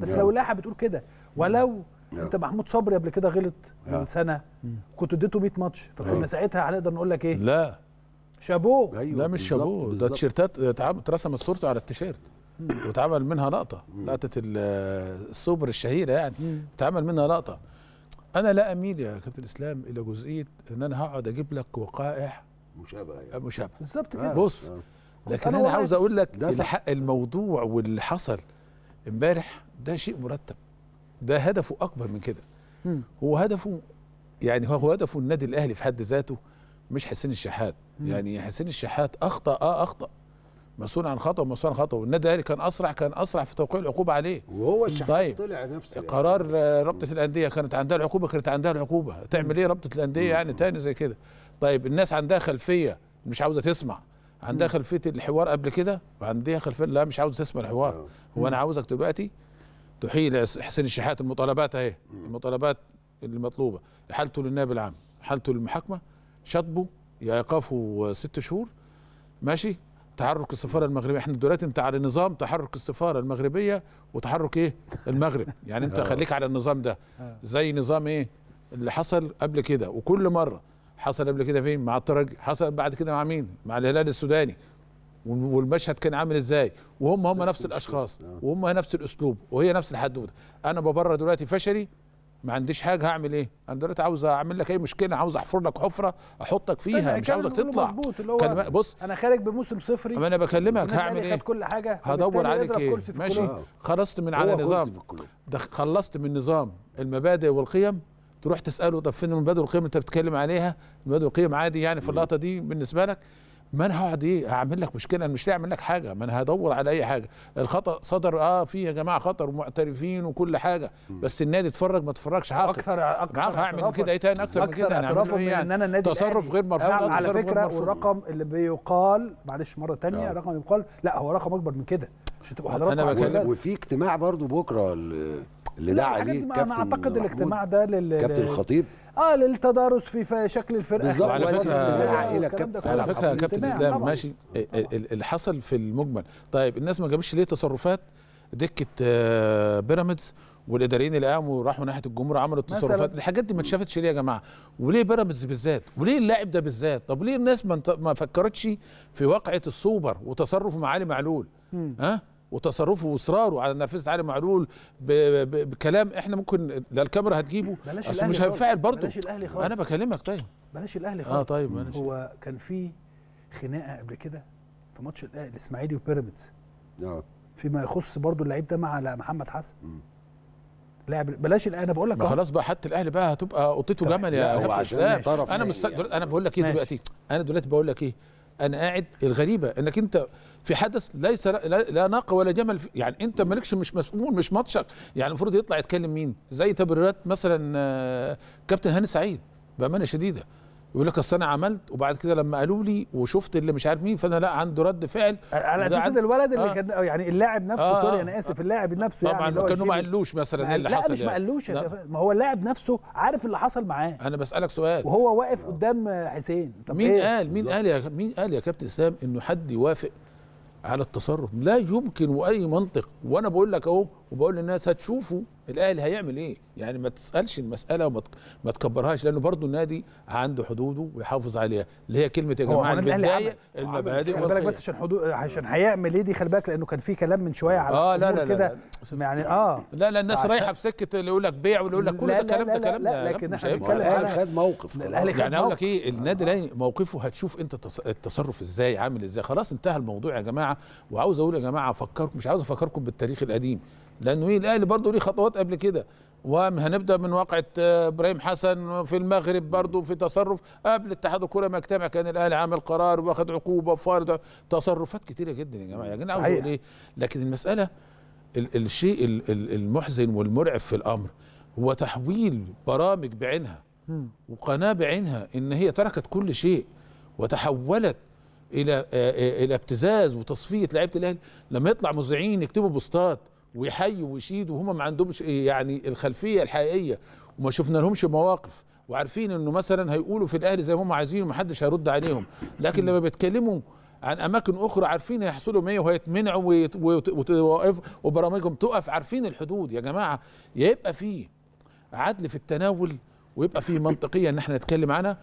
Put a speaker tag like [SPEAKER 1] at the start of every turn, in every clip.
[SPEAKER 1] بس لو اللائحه بتقول كده ولو انت محمود صبري قبل كده غلط من سنه كنت اديته 100 ماتش فكنا
[SPEAKER 2] أيوه. ساعتها هنقدر نقول لك ايه لا شابوه أيوة لا مش شابوه ده تيشيرتات اترسمت صورته على التيشيرت واتعمل منها لقطه لقطه السوبر الشهيره يعني اتعمل منها لقطه انا لا اميل يا كابتن اسلام الى جزئيه ان انا هقعد اجيب لك وقائع مشابهه يعني. مشابهه بالظبط كده بص آه. لكن انا, أنا عاوز اقول لك ده الموضوع واللي حصل امبارح ده شيء مرتب ده هدفه اكبر من كده هو هدفه يعني هو هدفه النادي الاهلي في حد ذاته مش حسين الشحات يعني حسين الشحات اخطا اه اخطا مسؤول عن خطوه مسؤول عن خطوه والنادي الاهلي كان اسرع كان اسرع في توقيع العقوبه عليه وهو الشحات طيب. طلع نفسه يعني. قرار آه، رابطه الانديه كانت عندها العقوبه كانت عندها العقوبه تعمل ايه رابطه الانديه يعني تاني زي كده طيب الناس عندها خلفيه مش عاوزه تسمع عندها خلفيه الحوار قبل كده وعندها خلفيه لا مش عاوز تسمع الحوار آه. هو انا عاوزك دلوقتي تحيل حسين الشحات المطالبات اهي المطالبات المطلوبه حالته للنائب العام حالته للمحاكمه شطبه ايقافه ست شهور ماشي تحرك السفاره المغربيه احنا دلوقتي انت على نظام تحرك السفاره المغربيه وتحرك ايه المغرب يعني انت آه. خليك على النظام ده آه. زي نظام ايه اللي حصل قبل كده وكل مره حصل قبل كده فين مع الترجي حصل بعد كده مع مين مع الهلال السوداني والمشهد كان عامل ازاي وهم هم نفس, الاشخاص آه. وهم نفس الاسلوب وهي نفس الحدوته انا ببرر دلوقتي فشلي ما عنديش حاجه هعمل ايه انا دلوقتي عاوز اعمل لك اي مشكله عاوز احفر لك حفره احطك فيها طيب، يعني مش عاوزك تطلع كان بص انا خارج بموسم
[SPEAKER 1] صفري انا بكلمك هعمل ايه كل حاجه هدور عليك ايه ماشي
[SPEAKER 2] خلصت من على نظام خلصت من نظام المبادئ والقيم تروح تساله طب فين المبادئ والقيم اللي انت بتتكلم عليها المبادئ والقيم عادي يعني في اللقطه دي بالنسبه لك ما انا هقعد ايه هعمل لك مشكله انا مش هعمل لك حاجه ما انا هدور على اي حاجه الخطا صدر اه في يا جماعه خطر ومعترفين وكل حاجه بس النادي اتفرج ما اتفرجش عقد اكثر اكثر هعمل كده ايه تاني اكثر من كده يعني انا إيه يعني ان انا تصرف غير مرفوض على فكره والرقم
[SPEAKER 1] اللي بيقال معلش مره ثانيه الرقم آه. اللي بيقال لا هو رقم اكبر من كده عشان تبقى حضرتك انا بكلم وفي اجتماع برضو بكره
[SPEAKER 2] اللي دعا ليه كابتن ما
[SPEAKER 1] اعتقد الاجتماع ده لل كابتن الخطيب اه للتدارس في شكل الفرقه بالظبط على فكره كابتن على فكره كابتن اسلام
[SPEAKER 2] ماشي إيه، إيه، اللي حصل في المجمل طيب الناس ما جابتش ليه تصرفات دكه آه، بيراميدز والاداريين اللي قاموا راحوا ناحيه الجمهور عملوا التصرفات الحاجات دي ما اتشافتش ليه يا جماعه وليه بيراميدز بالذات وليه اللاعب ده بالذات طب ليه الناس ما, ما فكرتش في واقعه السوبر وتصرف معالي معلول ها أه؟ وتصرفه واصراره على نرفزه علي معلول بكلام احنا ممكن ده الكاميرا هتجيبه بلاش اصل مش هينفعل برضه بلاش الاهلي خالص انا بكلمك طيب
[SPEAKER 1] بلاش الاهلي آه، خالص اه طيب بلاش هو كان في خناقه قبل كده في ماتش الاسماعيلي وبيراميدز اه فيما يخص برضه اللعيب ده مع محمد حسن
[SPEAKER 2] لاعب بلاش انا بقول لك خلاص بقى حتى الاهلي بقى هتبقى قطته جمل يا هو عشان انا مش يعني. انا بقول لك ايه دلوقتي انا دلوقتي بقول لك ايه انا قاعد الغريبه انك انت في حدث ليس لا, ناقه ولا جمل يعني انت مالكش مش مسؤول مش ماتشك يعني المفروض يطلع يتكلم مين زي تبريرات مثلا آه، كابتن هاني سعيد بامانه شديده يقول لك اصل انا عملت وبعد كده لما قالوا لي وشفت اللي مش عارف مين فانا لا عنده رد فعل على اساس ان الولد اللي آه كان يعني اللاعب نفسه آه سوري آه. انا
[SPEAKER 1] اسف اللاعب نفسه يعني طبعا يعني كانوا ما قالوش
[SPEAKER 2] مثلا ايه اللي حصل لا مش ما يعني. قالوش
[SPEAKER 1] ما هو اللاعب نفسه عارف اللي حصل معاه
[SPEAKER 2] انا بسالك سؤال وهو واقف قدام حسين طب مين إيه؟ قال مين قال يا مين قال يا كابتن سام انه حد يوافق على التصرف لا يمكن واي منطق وانا بقول لك اهو وبقول للناس هتشوفوا الاهلي هيعمل ايه يعني ما تسالش المساله وما ما تكبرهاش لانه برضو النادي عنده حدوده ويحافظ عليها اللي هي كلمه يا جماعه البدايه المبادئ خلي بالك بس عشان
[SPEAKER 1] حدود عشان هيعمل ايه دي خلي بالك لانه كان في كلام من شويه على اه لا لا, لا كده
[SPEAKER 2] يعني اه لا لا الناس رايحه في سكه اللي يقول لك بيع واللي يقول لك كل ده كلام ده كلام لا لكن احنا بنتكلم خد موقف يعني اقول لك ايه النادي الاهلي موقفه هتشوف انت التصرف ازاي عامل ازاي خلاص انتهى الموضوع يا جماعه وعاوز اقول يا جماعه افكركم مش عاوز افكركم بالتاريخ القديم لانه إيه، الاهلي برضه ليه خطوات قبل كده وهنبدا من واقعه آه، ابراهيم حسن في المغرب برضه في تصرف قبل اتحاد الكره ما يجتمع كان الاهلي عامل قرار واخد عقوبه وفارض تصرفات كتيره جدا يا جماعه يا جماعه عاوز ايه لكن المساله ال الشيء ال ال المحزن والمرعب في الامر هو تحويل برامج بعينها وقناه بعينها ان هي تركت كل شيء وتحولت الى آه، آه، الى ابتزاز وتصفيه لعيبه الاهلي لما يطلع مذيعين يكتبوا بوستات ويحيوا ويشيد وهم ما عندهمش يعني الخلفيه الحقيقيه وما شفنا لهمش مواقف وعارفين انه مثلا هيقولوا في الاهلي زي ما هم عايزين ومحدش هيرد عليهم لكن لما بيتكلموا عن اماكن اخرى عارفين هيحصلوا ايه وهيتمنعوا وبرامجهم تقف عارفين الحدود يا جماعه يبقى في عدل في التناول ويبقى في منطقيه ان احنا نتكلم عنها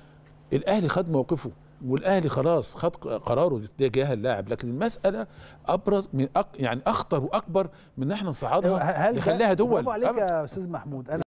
[SPEAKER 2] الاهلي خد موقفه والاهلي خلاص خد قراره تجاه اللاعب لكن المساله ابرز من أك يعني اخطر واكبر من ان احنا نصعدها نخليها دول برافو عليك
[SPEAKER 1] يا استاذ محمود أنا